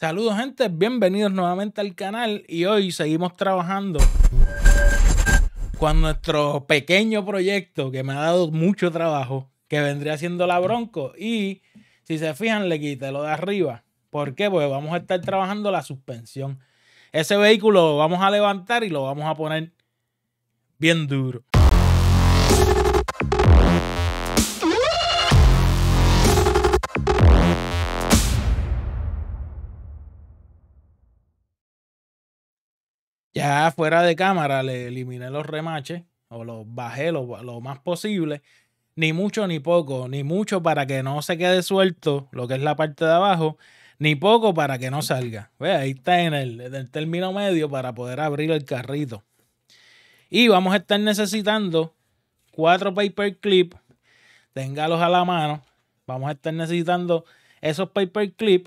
Saludos gente, bienvenidos nuevamente al canal y hoy seguimos trabajando con nuestro pequeño proyecto que me ha dado mucho trabajo, que vendría siendo la Bronco y si se fijan le quité lo de arriba. ¿Por qué? Pues vamos a estar trabajando la suspensión. Ese vehículo lo vamos a levantar y lo vamos a poner bien duro. Ya fuera de cámara le eliminé los remaches o los bajé lo, más posible. Ni mucho ni poco, ni mucho para que no se quede suelto lo que es la parte de abajo, ni poco para que no salga. ahí está en el, término medio para poder abrir el carrito. Y vamos a estar necesitando cuatro paper clip. Téngalos a la mano. Vamos a estar necesitando esos paper clip.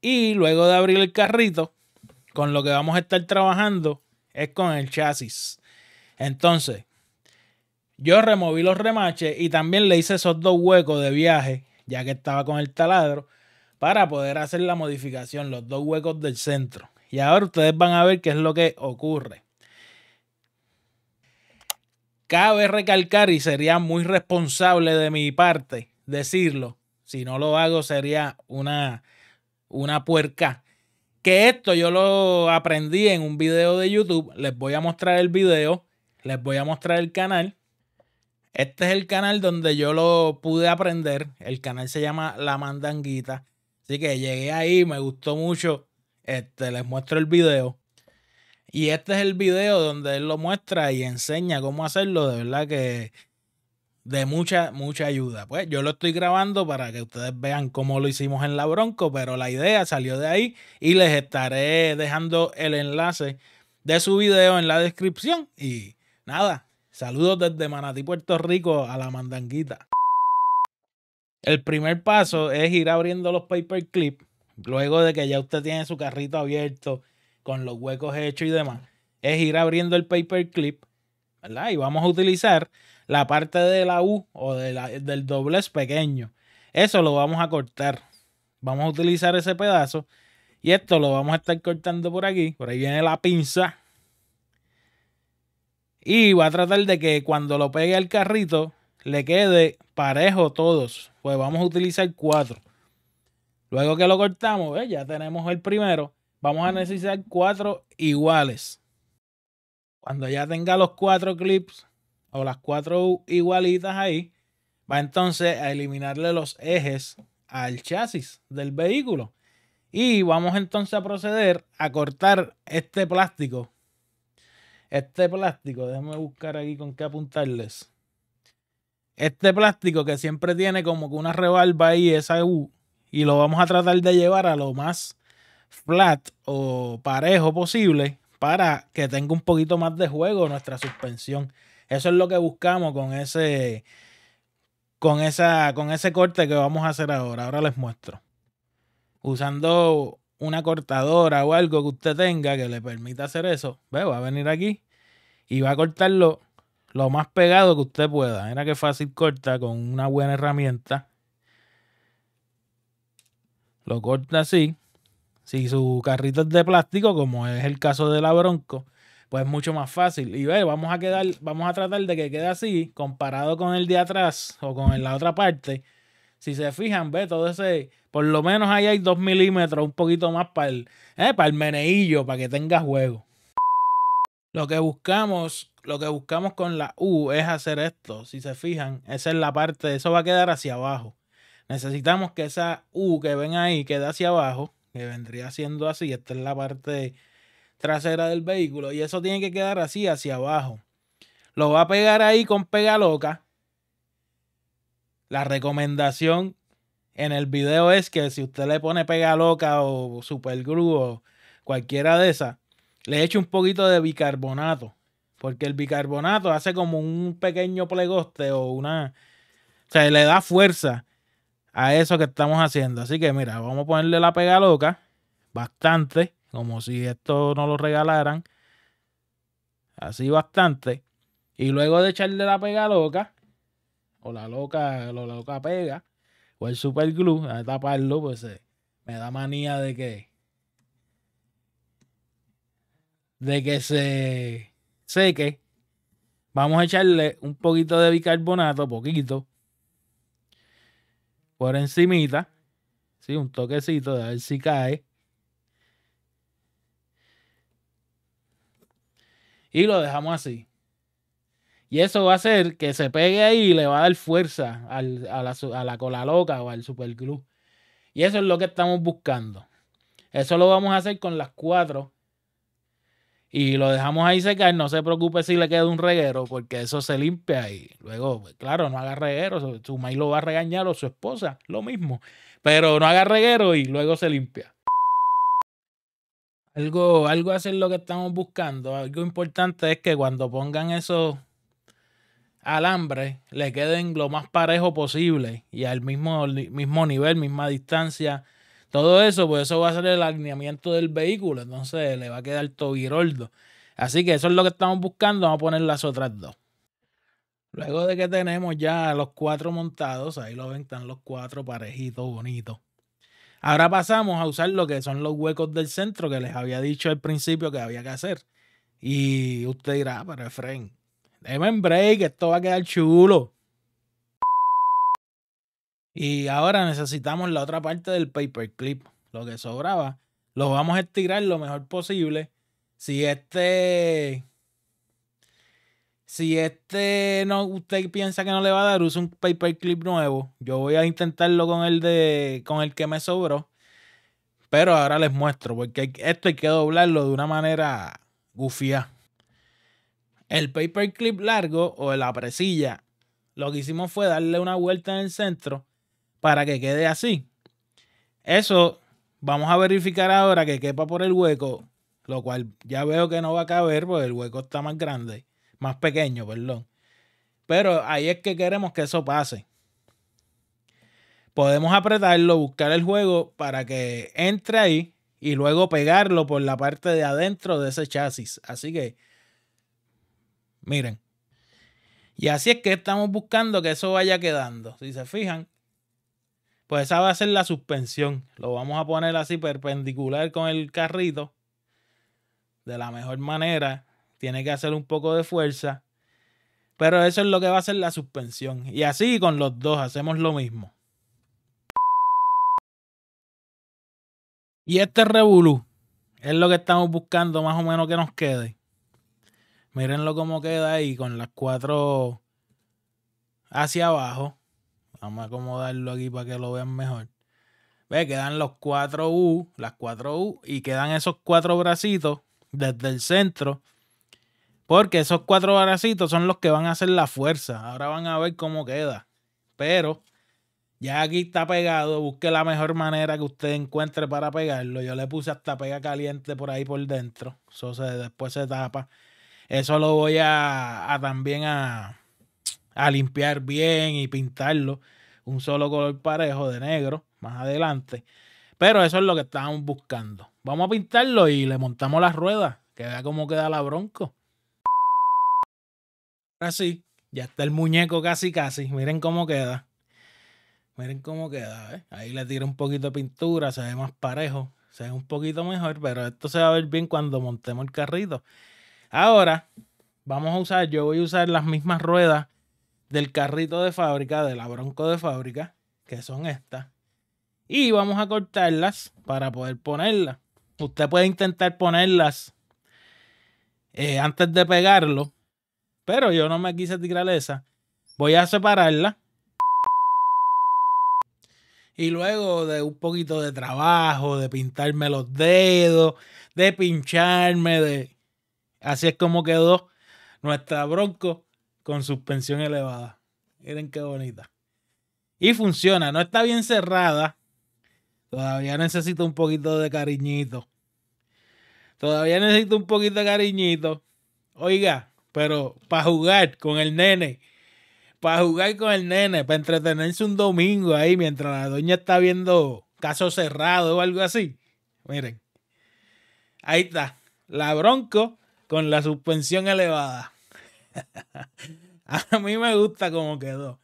Y luego de abrir el carrito, con lo que vamos a estar trabajando es con el chasis. Entonces, yo removí los remaches y también le hice esos dos huecos de viaje, ya que estaba con el taladro, para poder hacer la modificación, los dos huecos del centro. Y ahora ustedes van a ver qué es lo que ocurre. Cabe recalcar y sería muy responsable de mi parte decirlo. Si no lo hago sería una, una puerca que esto yo lo aprendí en un video de YouTube. Les voy a mostrar el video. Les voy a mostrar el canal. Este es el canal donde yo lo pude aprender. El canal se llama La Mandanguita. Así que llegué ahí, me gustó mucho. Este, les muestro el video. Y este es el video donde él lo muestra y enseña cómo hacerlo. De verdad que de mucha, mucha ayuda. Pues yo lo estoy grabando para que ustedes vean cómo lo hicimos en la Bronco, pero la idea salió de ahí y les estaré dejando el enlace de su video en la descripción. Y nada, saludos desde Manatí, Puerto Rico a la mandanguita. El primer paso es ir abriendo los paper clip luego de que ya usted tiene su carrito abierto con los huecos hechos y demás. Es ir abriendo el paper clip y vamos a utilizar la parte de la U o de la, del doblez pequeño. Eso lo vamos a cortar. Vamos a utilizar ese pedazo. Y esto lo vamos a estar cortando por aquí. Por ahí viene la pinza. Y va a tratar de que cuando lo pegue al carrito le quede parejo todos. Pues vamos a utilizar cuatro. Luego que lo cortamos, ya tenemos el primero. Vamos a necesitar cuatro iguales. Cuando ya tenga los cuatro clips o las cuatro igualitas ahí, va entonces a eliminarle los ejes al chasis del vehículo. Y vamos entonces a proceder a cortar este plástico. Este plástico, déjenme buscar aquí con qué apuntarles. Este plástico que siempre tiene como que una rebarba ahí, esa U, y lo vamos a tratar de llevar a lo más flat o parejo posible para que tenga un poquito más de juego nuestra suspensión. Eso es lo que buscamos con ese con esa con ese corte que vamos a hacer ahora. Ahora les muestro. Usando una cortadora o algo que usted tenga que le permita hacer eso, ve, va a venir aquí y va a cortarlo lo más pegado que usted pueda. Mira qué fácil corta con una buena herramienta. Lo corta así. Si su carrito es de plástico, como es el caso de la Bronco, pues es mucho más fácil. Y ve, vamos a quedar, vamos a tratar de que quede así, comparado con el de atrás o con la otra parte. Si se fijan, ve todo ese, por lo menos ahí hay 2 milímetros, un poquito más para el, eh, para el meneillo, para que tenga juego. Lo que buscamos, lo que buscamos con la U es hacer esto. Si se fijan, esa es la parte, eso va a quedar hacia abajo. Necesitamos que esa U que ven ahí quede hacia abajo que vendría siendo así. Esta es la parte trasera del vehículo y eso tiene que quedar así hacia abajo. Lo va a pegar ahí con pega loca. La recomendación en el video es que si usted le pone pega loca o super glue o cualquiera de esas, le eche un poquito de bicarbonato. Porque el bicarbonato hace como un pequeño plegoste o una. O sea, le da fuerza a eso que estamos haciendo. Así que mira, vamos a ponerle la pega loca, bastante, como si esto no lo regalaran. Así bastante. Y luego de echarle la pega loca, o la loca, la loca pega, o el super glue, a taparlo, pues eh, me da manía de que. de que se seque. Vamos a echarle un poquito de bicarbonato, poquito, por encimita, ¿sí? un toquecito de a ver si cae. Y lo dejamos así. Y eso va a hacer que se pegue ahí y le va a dar fuerza a, la, cola loca o al superglue. Y eso es lo que estamos buscando. Eso lo vamos a hacer con las cuatro y lo dejamos ahí secar. No se preocupe si le queda un reguero, porque eso se limpia y luego, pues, claro, no haga reguero. Su maíz lo va a regañar o su esposa, lo mismo. Pero no haga reguero y luego se limpia. Algo, algo así es lo que estamos buscando. Algo importante es que cuando pongan esos alambres, le queden lo más parejo posible y al mismo, mismo nivel, misma distancia todo eso, pues eso va a ser el alineamiento del vehículo, entonces le va a quedar tobiroldo. Así que eso es lo que estamos buscando, vamos a poner las otras dos. Luego de que tenemos ya los cuatro montados, ahí lo ven, están los cuatro parejitos bonitos. Ahora pasamos a usar lo que son los huecos del centro que les había dicho al principio que había que hacer. Y usted dirá, ah, pero Efren, en break, esto va a quedar chulo. Y ahora necesitamos la otra parte del paperclip. Lo que sobraba, lo vamos a estirar lo mejor posible. Si este. Si este no, usted piensa que no le va a dar, use un paperclip nuevo. Yo voy a intentarlo con el de. con el que me sobró. Pero ahora les muestro, porque esto hay que doblarlo de una manera gufía. El paperclip largo o la presilla, lo que hicimos fue darle una vuelta en el centro para que quede así. Eso vamos a verificar ahora que quepa por el hueco, lo cual ya veo que no va a caber porque el hueco está más grande, más pequeño, perdón. Pero ahí es que queremos que eso pase. Podemos apretarlo, buscar el juego para que entre ahí y luego pegarlo por la parte de adentro de ese chasis. Así que, miren. Y así es que estamos buscando que eso vaya quedando. Si se fijan, pues esa va a ser la suspensión. Lo vamos a poner así perpendicular con el carrito. De la mejor manera. Tiene que hacer un poco de fuerza. Pero eso es lo que va a ser la suspensión. Y así con los dos hacemos lo mismo. Y este Revolu es lo que estamos buscando más o menos que nos quede. Mirenlo cómo queda ahí con las cuatro hacia abajo. Vamos a acomodarlo aquí para que lo vean mejor. Ve, quedan los cuatro U, las cuatro U, y quedan esos cuatro bracitos desde el centro. Porque esos cuatro bracitos son los que van a hacer la fuerza. Ahora van a ver cómo queda. Pero ya aquí está pegado. Busque la mejor manera que usted encuentre para pegarlo. Yo le puse hasta pega caliente por ahí por dentro. Eso se, después se tapa. Eso lo voy a, también a limpiar bien y pintarlo un solo color parejo de negro más adelante. Pero eso es lo que estábamos buscando. Vamos a pintarlo y le montamos las ruedas, que vea cómo queda la bronco. Así, ya está el muñeco casi casi. Miren cómo queda. Miren cómo queda, ¿eh? Ahí le tiro un poquito de pintura, se ve más parejo, se ve un poquito mejor, pero esto se va a ver bien cuando montemos el carrito. Ahora, vamos a usar, yo voy a usar las mismas ruedas del carrito de fábrica, de la bronco de fábrica, que son estas. Y vamos a cortarlas para poder ponerlas. Usted puede intentar ponerlas eh, antes de pegarlo, pero yo no me quise tirar esa. Voy a separarla. Y luego de un poquito de trabajo, de pintarme los dedos, de pincharme, de... Así es como quedó nuestra bronco con suspensión elevada. Miren qué bonita. Y funciona, no está bien cerrada. Todavía necesito un poquito de cariñito. Todavía necesito un poquito de cariñito. Oiga, pero para jugar con el nene. Para jugar con el nene, para entretenerse un domingo ahí mientras la doña está viendo caso cerrado o algo así. Miren. Ahí está. La Bronco con la suspensión elevada. a mí me gusta cómo quedó.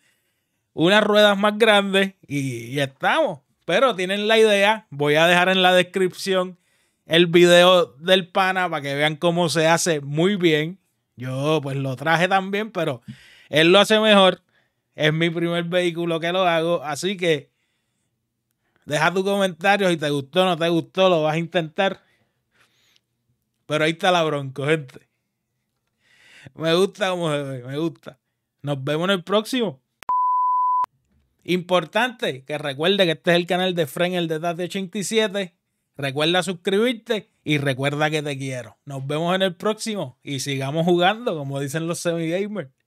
Unas ruedas más grandes y, estamos. Pero tienen la idea. Voy a dejar en la descripción el video del pana para que vean cómo se hace muy bien. Yo pues lo traje también, pero él lo hace mejor. Es mi primer vehículo que lo hago. Así que deja tu comentario si te gustó o no te gustó, lo vas a intentar. Pero ahí está la bronco, gente me gusta como se ve, me gusta. Nos vemos en el próximo. Importante que recuerde que este es el canal de Fren, el de de 87. Recuerda suscribirte y recuerda que te quiero. Nos vemos en el próximo y sigamos jugando, como dicen los semi-gamers.